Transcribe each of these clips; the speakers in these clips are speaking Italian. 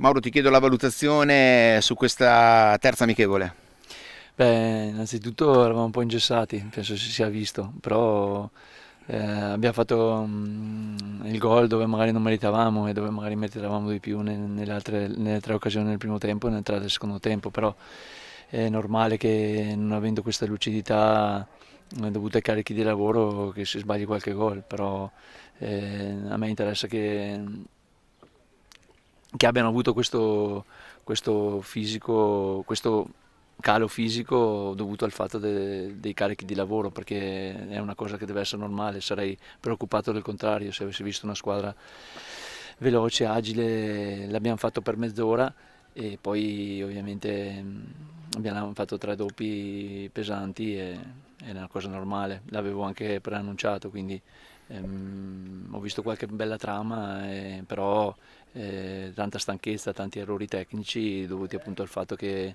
Mauro, ti chiedo la valutazione su questa terza amichevole. Beh, innanzitutto eravamo un po' ingessati, penso si sia visto, però eh, abbiamo fatto mh, mm, il gol dove magari non meritavamo e dove magari meritavamo di più nelle, altre, nelle tre occasioni del primo tempo e nelle tre del secondo tempo, però è normale che non avendo questa lucidità eh, dovuta ai carichi di lavoro che si sbagli qualche gol, però eh, a me interessa che che abbiano avuto questo, questo, fisico, questo calo fisico dovuto al fatto de, dei carichi di lavoro perché è una cosa che deve essere normale, sarei preoccupato del contrario se avessi visto una squadra veloce, agile, l'abbiamo fatto per mezz'ora e poi ovviamente mm, abbiamo fatto tre doppi pesanti e è una cosa normale, l'avevo anche preannunciato quindi Ehm, ho visto qualche bella trama, eh, però eh, tanta stanchezza, tanti errori tecnici dovuti appunto al fatto che,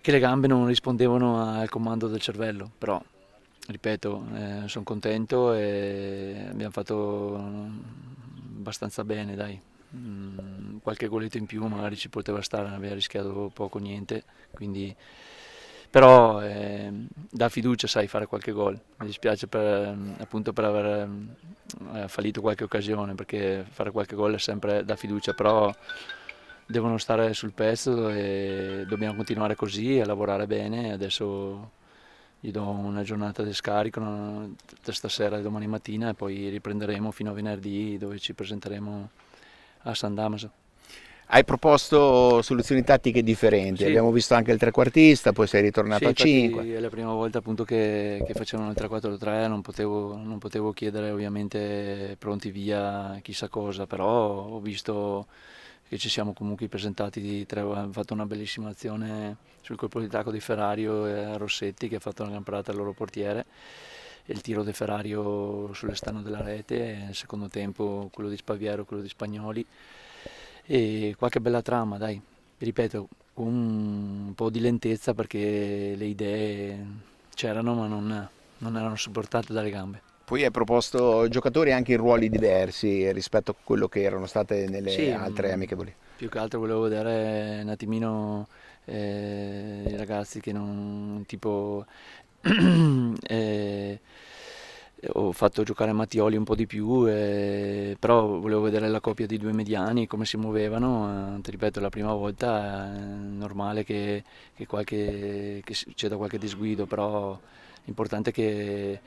che le gambe non rispondevano al comando del cervello. Però, ripeto, eh, sono contento e abbiamo fatto abbastanza bene, dai. Mm, qualche goletto in più magari ci poteva stare, non abbiamo rischiato poco niente, quindi però eh, dà fiducia, sai, fare qualche gol. Mi dispiace per, ehm, appunto per aver ehm, eh, fallito qualche occasione, perché fare qualche gol è sempre da fiducia, però devono stare sul pezzo e dobbiamo continuare così a lavorare bene. Adesso gli do una giornata di scarico tra stasera e domani mattina e poi riprenderemo fino a venerdì dove ci presenteremo a San Damaso. Hai proposto soluzioni tattiche differenti, sì. abbiamo visto anche il trequartista, poi sei ritornato sì, a 5. È la prima volta appunto che, che facevano il 3-4-3, non potevo, non potevo chiedere ovviamente pronti via chissà cosa, però ho visto che ci siamo comunque presentati di tre, hanno fatto una bellissima azione sul colpo di tacco di Ferrario e eh, Rossetti che ha fatto una gran parata al loro portiere e il tiro di Ferrario sull'esterno della rete e nel secondo tempo quello di Spaviero quello di Spagnoli e qualche bella trama, dai, ripeto, con un po' di lentezza perché le idee c'erano ma non, non erano supportate dalle gambe. Poi hai proposto giocatori anche in ruoli diversi rispetto a quello che erano state nelle sì, altre mm, amichevoli. Più che altro volevo vedere un attimino eh, i ragazzi che non tipo eh, eh, ho fatto giocare Mattioli un po' di più, e... Eh, però volevo vedere la coppia di due mediani, come si muovevano, eh, ti ripeto, la prima volta è normale che, che, qualche, che c'è qualche disguido, però l'importante è che,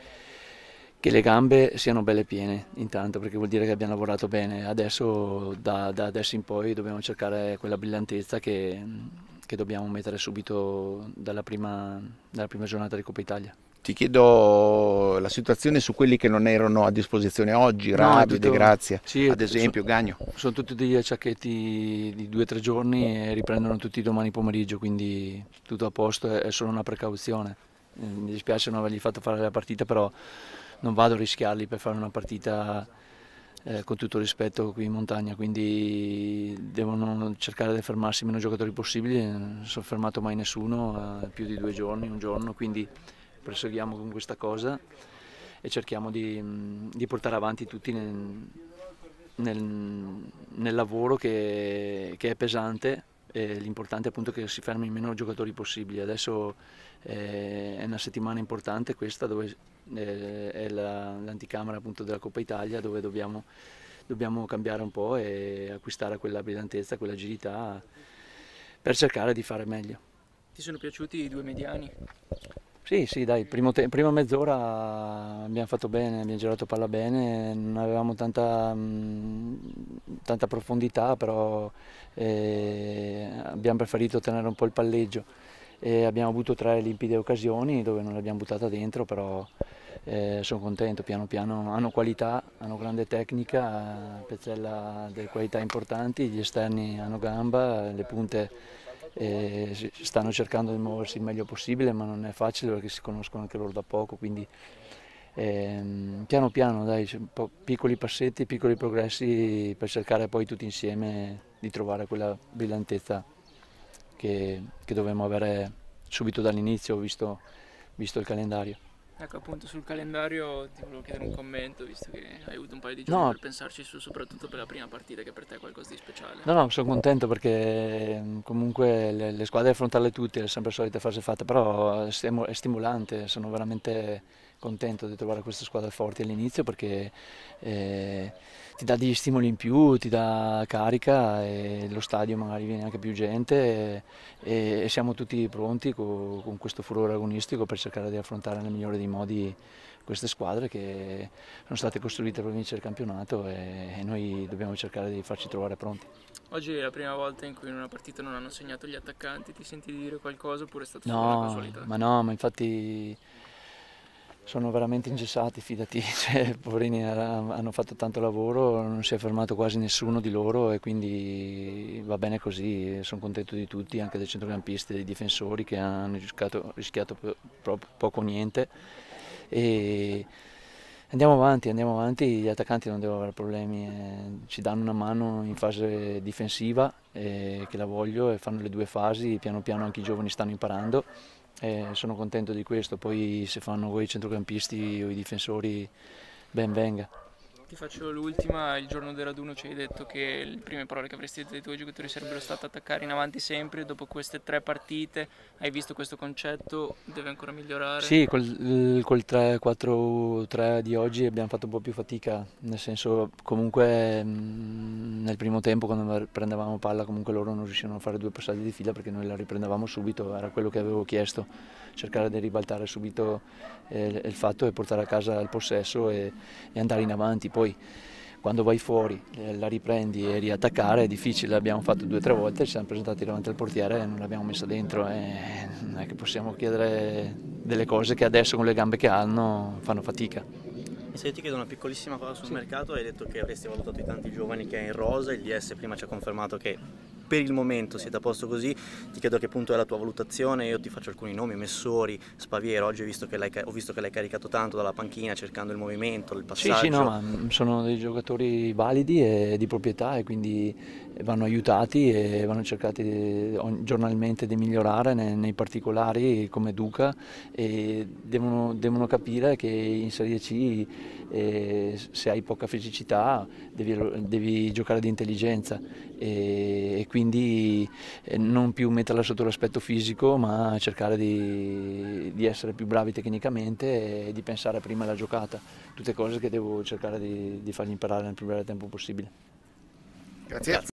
che, le gambe siano belle piene intanto, perché vuol dire che abbiamo lavorato bene. Adesso, da, da adesso in poi, dobbiamo cercare quella brillantezza che, dobbiamo mettere subito dalla prima, dalla prima giornata di Coppa Italia ti chiedo la situazione su quelli che non erano a disposizione oggi, Rabio, De Grazia, sì, ad esempio, sono, Gagno. Sono tutti degli acciacchetti di due o tre giorni e riprendono tutti domani pomeriggio, quindi tutto a posto, è solo una precauzione. Eh, mi dispiace non avergli fatto fare la partita, però non vado a rischiarli per fare una partita eh, con tutto rispetto qui in montagna, quindi devono cercare di fermarsi meno giocatori possibili, eh, non sono fermato mai nessuno, eh, più di due giorni, un giorno, quindi proseguiamo con questa cosa e cerchiamo di, di portare avanti tutti nel, nel, nel lavoro che, che, è pesante e l'importante è appunto che si fermi il meno giocatori possibili. Adesso eh, è una settimana importante questa dove eh, è l'anticamera appunto della Coppa Italia dove dobbiamo, dobbiamo cambiare un po' e acquistare quella brillantezza, quell'agilità per cercare di fare meglio. Ti sono piaciuti i due mediani? Sì, sì, dai, te- prima mezz'ora abbiamo fatto bene, abbiamo girato palla bene, non avevamo tanta, mh, mm, tanta profondità, però eh, abbiamo preferito tenere un po' il palleggio. E abbiamo avuto tre limpide occasioni dove non l'abbiamo buttata dentro, però eh, sono contento, piano piano hanno qualità, hanno grande tecnica, Pezzella ha delle qualità importanti, gli esterni hanno gamba, le punte eh, stanno cercando di muoversi il meglio possibile ma non è facile perché si conoscono anche loro da poco, quindi ehm, piano piano dai, piccoli passetti, piccoli progressi per cercare poi tutti insieme di trovare quella brillantezza che, che dovremmo avere subito dall'inizio visto, visto il calendario. Ecco appunto sul calendario ti volevo chiedere un commento visto che hai avuto un paio di giorni no. per pensarci su soprattutto per la prima partita che per te è qualcosa di speciale. No no sono contento perché mm, comunque le, le squadre affrontarle tutte è sempre la solita fase fatta, però è stimolante sono veramente contento di trovare queste squadre forti all'inizio perché eh, ti dà degli stimoli in più, ti dà carica e lo stadio magari viene anche più gente e, e siamo tutti pronti co, con questo furore agonistico per cercare di affrontare nel migliore dei modi queste squadre che sono state costruite per vincere il campionato e, e noi dobbiamo cercare di farci trovare pronti. Oggi è la prima volta in cui in una partita non hanno segnato gli attaccanti, ti senti dire qualcosa oppure è stato no, una casualità? no, ma infatti sono veramente ingessati, fidati, cioè, poverini hanno fatto tanto lavoro, non si è fermato quasi nessuno di loro e quindi va bene così, sono contento di tutti, anche dei centrocampisti, dei difensori che hanno rischiato, rischiato poco o niente. E andiamo avanti, andiamo avanti, gli attaccanti non devono avere problemi, eh. ci danno una mano in fase difensiva, eh, che la voglio, e fanno le due fasi, piano piano anche i giovani stanno imparando e eh, sono contento di questo, poi se fanno voi i centrocampisti o i difensori ben venga. Ti faccio l'ultima, il giorno del raduno ci hai detto che le prime parole che avresti detto ai tuoi giocatori sarebbero state attaccare in avanti sempre, dopo queste tre partite hai visto questo concetto, deve ancora migliorare? Sì, col, col 3-4-3 di oggi abbiamo fatto un po' più fatica, nel senso comunque mm, nel primo tempo quando prendevamo palla comunque loro non riuscivano a fare due passaggi di fila perché noi la riprendevamo subito, era quello che avevo chiesto, cercare di ribaltare subito eh, il fatto e portare a casa il possesso e, e andare in avanti. Poi poi quando vai fuori eh, la riprendi e riattaccare è difficile, l'abbiamo fatto due o tre volte, ci siamo presentati davanti al portiere e non l'abbiamo messa dentro e non è che possiamo chiedere delle cose che adesso con le gambe che hanno fanno fatica. E se io ti chiedo una piccolissima cosa sul sì. mercato, hai detto che avresti valutato i tanti giovani che hai in rosa, il DS prima ci ha confermato che per il momento siete a posto così, ti chiedo che punto è la tua valutazione, io ti faccio alcuni nomi, Messori, Spaviero, oggi ho visto che l'hai, visto che l'hai caricato tanto dalla panchina cercando il movimento, il passaggio. Sì, sì, no, sono dei giocatori validi e di proprietà e quindi vanno aiutati e vanno cercati giornalmente di migliorare nei, nei particolari come Duca e devono, devono, capire che in Serie C eh, se hai poca fisicità devi, devi giocare di intelligenza e, quindi eh, non più metterla sotto l'aspetto fisico ma cercare di, di, essere più bravi tecnicamente e di pensare prima alla giocata, tutte cose che devo cercare di, di fargli imparare nel più breve tempo possibile. Grazie.